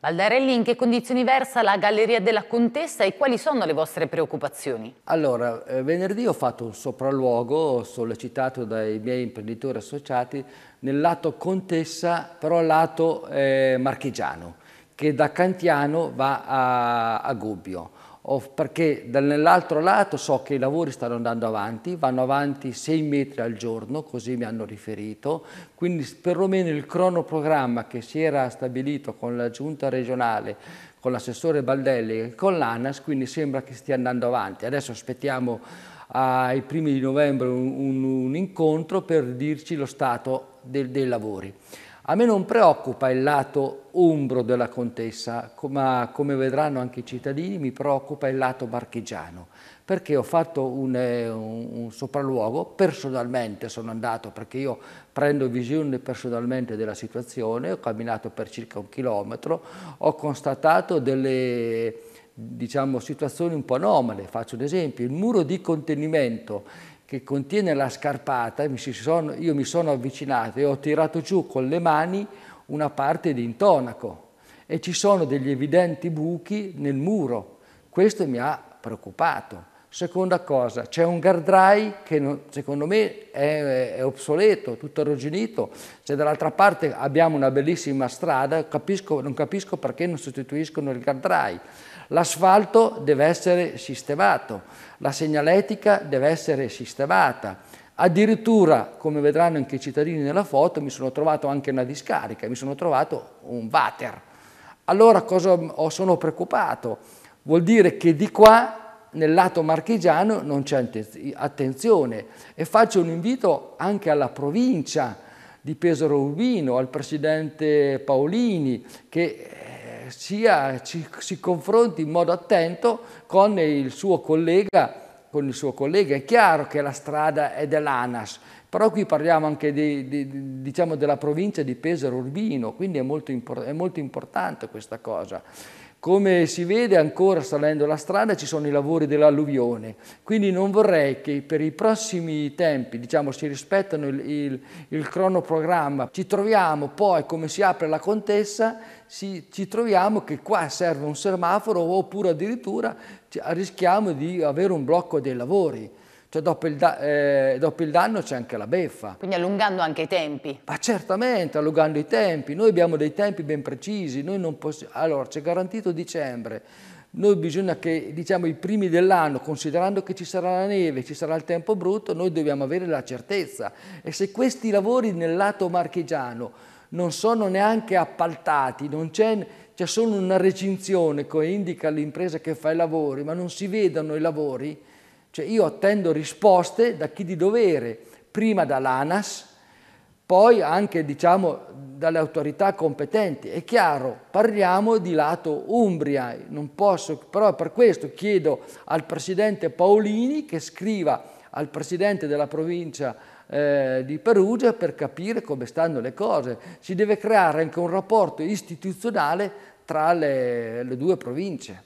Valdarelli, in che condizioni versa la Galleria della Contessa e quali sono le vostre preoccupazioni? Allora, eh, venerdì ho fatto un sopralluogo sollecitato dai miei imprenditori associati nel lato Contessa, però lato eh, marchigiano, che da Cantiano va a, a Gubbio perché dall'altro lato so che i lavori stanno andando avanti, vanno avanti 6 metri al giorno, così mi hanno riferito, quindi perlomeno il cronoprogramma che si era stabilito con la giunta regionale, con l'assessore Baldelli e con l'ANAS, quindi sembra che stia andando avanti. Adesso aspettiamo ai primi di novembre un, un, un incontro per dirci lo stato del, dei lavori. A me non preoccupa il lato umbro della contessa, ma come vedranno anche i cittadini mi preoccupa il lato marchigiano, perché ho fatto un, eh, un, un sopralluogo, personalmente sono andato, perché io prendo visione personalmente della situazione, ho camminato per circa un chilometro, ho constatato delle diciamo, situazioni un po' anomale, faccio un esempio, il muro di contenimento che contiene la scarpata, io mi sono avvicinato e ho tirato giù con le mani una parte di intonaco e ci sono degli evidenti buchi nel muro. Questo mi ha preoccupato. Seconda cosa, c'è un guardrail che secondo me è, è obsoleto, tutto arrugginito, cioè dall'altra parte abbiamo una bellissima strada, capisco, non capisco perché non sostituiscono il guardrail. L'asfalto deve essere sistemato, la segnaletica deve essere sistemata. Addirittura, come vedranno anche i cittadini nella foto, mi sono trovato anche una discarica, mi sono trovato un water. Allora cosa sono preoccupato? Vuol dire che di qua nel lato marchigiano non c'è attenzione e faccio un invito anche alla provincia di Pesaro Urbino, al presidente Paolini, che eh, sia, ci, si confronti in modo attento con il suo collega con il suo collega. È chiaro che la strada è dell'ANAS, però qui parliamo anche di, di, diciamo della provincia di Pesaro Urbino, quindi è molto, è molto importante questa cosa. Come si vede ancora salendo la strada ci sono i lavori dell'alluvione, quindi non vorrei che per i prossimi tempi, diciamo si rispettano il, il, il cronoprogramma, ci troviamo poi come si apre la contessa, si, ci troviamo che qua serve un semaforo oppure addirittura rischiamo di avere un blocco dei lavori. Cioè dopo il, da, eh, dopo il danno c'è anche la beffa. Quindi allungando anche i tempi. Ma certamente, allungando i tempi. Noi abbiamo dei tempi ben precisi. Allora, c'è garantito dicembre. Noi bisogna che, diciamo, i primi dell'anno, considerando che ci sarà la neve, ci sarà il tempo brutto, noi dobbiamo avere la certezza. E se questi lavori nel lato marchigiano non sono neanche appaltati, non c'è c'è solo una recinzione che indica l'impresa che fa i lavori, ma non si vedono i lavori, cioè io attendo risposte da chi di dovere, prima dall'ANAS, poi anche diciamo, dalle autorità competenti. È chiaro, parliamo di lato Umbria, non posso, però per questo chiedo al Presidente Paolini che scriva al Presidente della provincia eh, di Perugia per capire come stanno le cose. Si deve creare anche un rapporto istituzionale tra le, le due province.